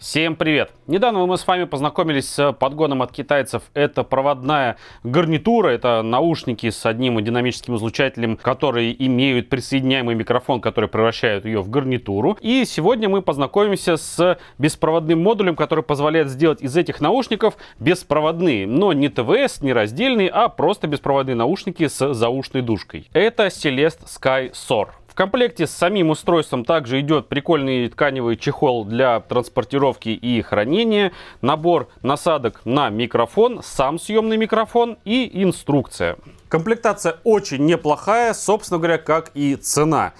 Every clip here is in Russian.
Всем привет! Недавно мы с вами познакомились с подгоном от китайцев. Это проводная гарнитура, это наушники с одним динамическим излучателем, которые имеют присоединяемый микрофон, который превращает ее в гарнитуру. И сегодня мы познакомимся с беспроводным модулем, который позволяет сделать из этих наушников беспроводные, но не ТВС, не раздельные, а просто беспроводные наушники с заушной душкой. Это Celeste Sky SOR. В комплекте с самим устройством также идет прикольный тканевый чехол для транспортировки и хранения, набор насадок на микрофон, сам съемный микрофон и инструкция. Комплектация очень неплохая, собственно говоря, как и цена.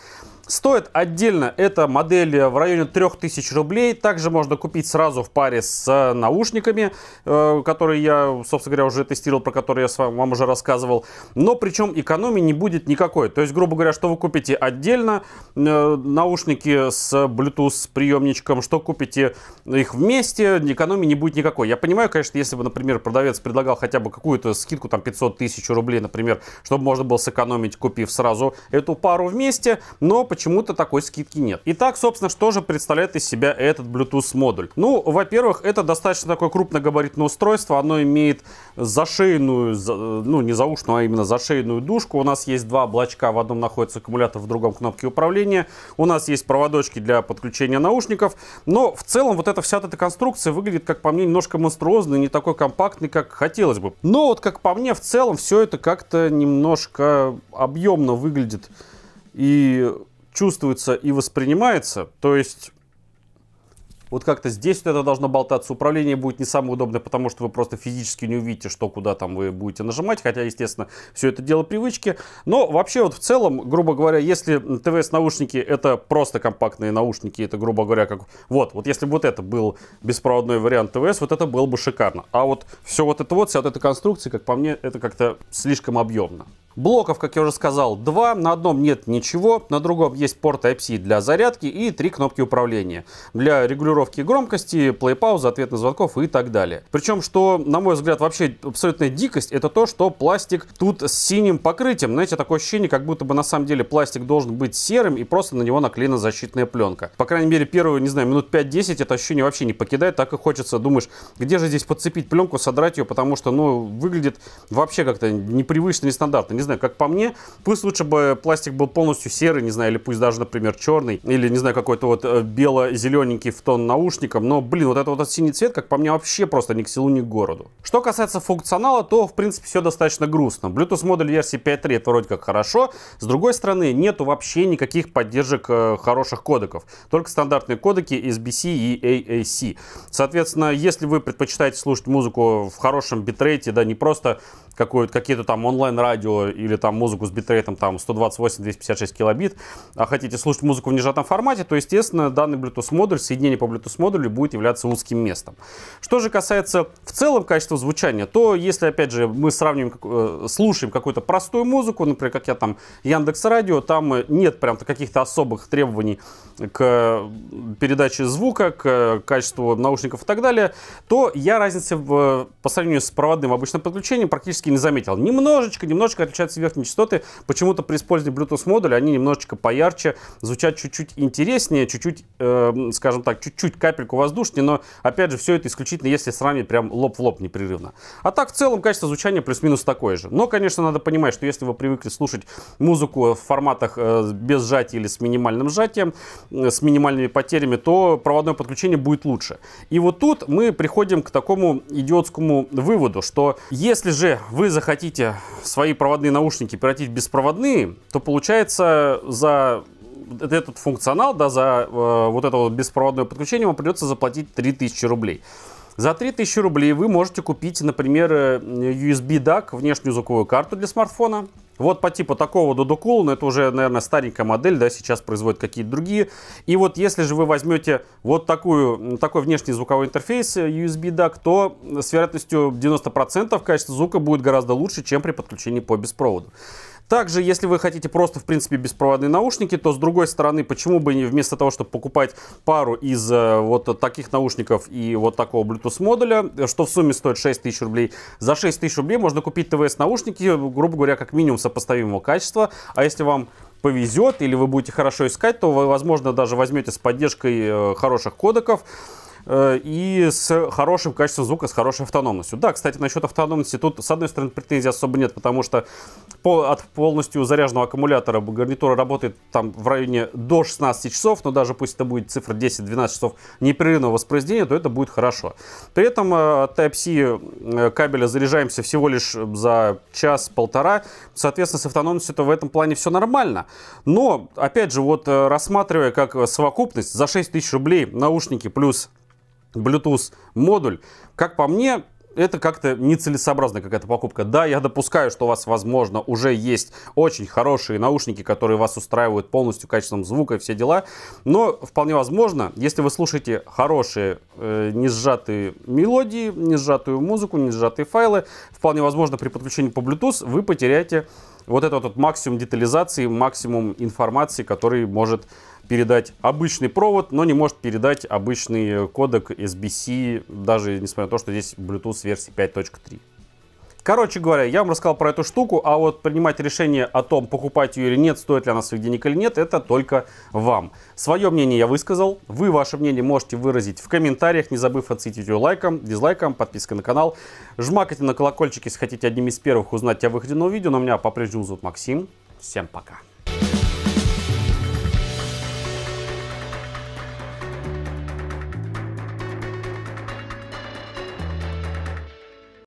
Стоит отдельно эта модель в районе 3000 рублей. Также можно купить сразу в паре с э, наушниками, э, которые я, собственно говоря, уже тестировал, про которые я с вами, вам уже рассказывал. Но причем экономии не будет никакой. То есть, грубо говоря, что вы купите отдельно э, наушники с Bluetooth приемничком, что купите их вместе, экономии не будет никакой. Я понимаю, конечно, если бы, например, продавец предлагал хотя бы какую-то скидку, там 500 тысяч рублей, например, чтобы можно было сэкономить, купив сразу эту пару вместе, но почему почему-то такой скидки нет. Итак, собственно, что же представляет из себя этот Bluetooth модуль? Ну, во-первых, это достаточно такое крупногабаритное устройство. Оно имеет зашейную, ну не заушную, а именно зашейную душку. У нас есть два облачка. В одном находится аккумулятор, в другом кнопки управления. У нас есть проводочки для подключения наушников. Но в целом вот эта вся эта конструкция выглядит, как по мне, немножко монструозной, не такой компактный, как хотелось бы. Но вот как по мне, в целом все это как-то немножко объемно выглядит. И чувствуется и воспринимается. То есть вот как-то здесь вот это должно болтаться. Управление будет не самое удобное, потому что вы просто физически не увидите, что куда там вы будете нажимать. Хотя, естественно, все это дело привычки. Но вообще вот в целом, грубо говоря, если ТВС-наушники это просто компактные наушники, это, грубо говоря, как... Вот, вот если бы вот это был беспроводной вариант ТВС, вот это было бы шикарно. А вот все вот это вот, вся вот эта конструкция, как по мне, это как-то слишком объемно. Блоков, как я уже сказал, два. На одном нет ничего, на другом есть порт Type-C для зарядки и три кнопки управления для регулировки громкости, плей-паузы, ответ на звонков и так далее. Причем, что, на мой взгляд, вообще абсолютная дикость, это то, что пластик тут с синим покрытием. Знаете, такое ощущение, как будто бы на самом деле пластик должен быть серым и просто на него наклеена защитная пленка. По крайней мере, первые, не знаю, минут 5-10 это ощущение вообще не покидает, так и хочется, думаешь, где же здесь подцепить пленку, содрать ее, потому что, ну, выглядит вообще как-то непривычно, нестандартно. Не знаю, как по мне, пусть лучше бы пластик был полностью серый, не знаю, или пусть даже, например, черный, или, не знаю, какой-то вот э, бело-зелененький в тон наушникам Но, блин, вот этот вот синий цвет, как по мне, вообще просто ни к селу, ни к городу. Что касается функционала, то, в принципе, все достаточно грустно. Bluetooth модуль версии 5.3 это вроде как хорошо. С другой стороны, нету вообще никаких поддержек э, хороших кодеков. Только стандартные кодеки SBC и AAC. А а Соответственно, если вы предпочитаете слушать музыку в хорошем битрейте, да, не просто какие-то там онлайн-радио или там музыку с битрейтом там 128-256 килобит, а хотите слушать музыку в нежатом формате, то, естественно, данный Bluetooth модуль, соединение по Bluetooth модулю будет являться узким местом. Что же касается в целом качества звучания, то если, опять же, мы сравним, э, слушаем какую-то простую музыку, например, как я там Яндекс Радио, там э, нет прям каких-то особых требований к передаче звука, к качеству наушников и так далее, то я разницы в, по сравнению с проводным обычным подключением практически не заметил. Немножечко, немножечко отличается получаются верхние частоты. Почему-то при использовании Bluetooth модуля они немножечко поярче, звучат чуть-чуть интереснее, чуть-чуть, э, скажем так, чуть-чуть капельку воздушнее, но опять же все это исключительно, если сравнить прям лоб в лоб непрерывно. А так в целом качество звучания плюс-минус такое же. Но, конечно, надо понимать, что если вы привыкли слушать музыку в форматах э, без сжатия или с минимальным сжатием, э, с минимальными потерями, то проводное подключение будет лучше. И вот тут мы приходим к такому идиотскому выводу, что если же вы захотите свои проводные наушники превратить в беспроводные, то получается за этот функционал, да, за э, вот это вот беспроводное подключение вам придется заплатить 3000 рублей. За 3000 рублей вы можете купить, например, э, USB DAC, внешнюю звуковую карту для смартфона, вот по типу такого додокола, но это уже, наверное, старенькая модель, да, сейчас производят какие-то другие. И вот если же вы возьмете вот такую, такой внешний звуковой интерфейс э, USB DAC, то с вероятностью 90% качество звука будет гораздо лучше, чем при подключении по беспроводу. Также, если вы хотите просто, в принципе, беспроводные наушники, то с другой стороны, почему бы не вместо того, чтобы покупать пару из э, вот таких наушников и вот такого Bluetooth модуля, что в сумме стоит 6 тысяч рублей, за 6 тысяч рублей можно купить ТВС наушники, грубо говоря, как минимум сопоставимого качества, а если вам повезет или вы будете хорошо искать, то вы, возможно, даже возьмете с поддержкой э, хороших кодеков Э, и с хорошим качеством звука, с хорошей автономностью. Да, кстати, насчет автономности тут, с одной стороны, претензий особо нет, потому что по, от полностью заряженного аккумулятора гарнитура работает там в районе до 16 часов, но даже пусть это будет цифра 10-12 часов непрерывного воспроизведения, то это будет хорошо. При этом э, от Type-C э, кабеля заряжаемся всего лишь за час-полтора, соответственно, с автономностью то в этом плане все нормально. Но, опять же, вот рассматривая как совокупность, за 6 тысяч рублей наушники плюс Bluetooth модуль. Как по мне, это как-то нецелесообразная какая-то покупка. Да, я допускаю, что у вас, возможно, уже есть очень хорошие наушники, которые вас устраивают полностью качеством звука и все дела. Но вполне возможно, если вы слушаете хорошие, э, не сжатые мелодии, не сжатую музыку, не сжатые файлы, вполне возможно, при подключении по Bluetooth вы потеряете вот этот вот максимум детализации, максимум информации, который может передать обычный провод, но не может передать обычный э, кодек SBC, даже несмотря на то, что здесь Bluetooth версии 5.3. Короче говоря, я вам рассказал про эту штуку, а вот принимать решение о том, покупать ее или нет, стоит ли она своих денег или нет, это только вам. Свое мнение я высказал, вы ваше мнение можете выразить в комментариях, не забыв отсветить ее лайком, дизлайком, подпиской на канал. Жмакайте на колокольчик, если хотите одним из первых узнать о выходе нового видео, но меня по-прежнему зовут Максим. Всем пока.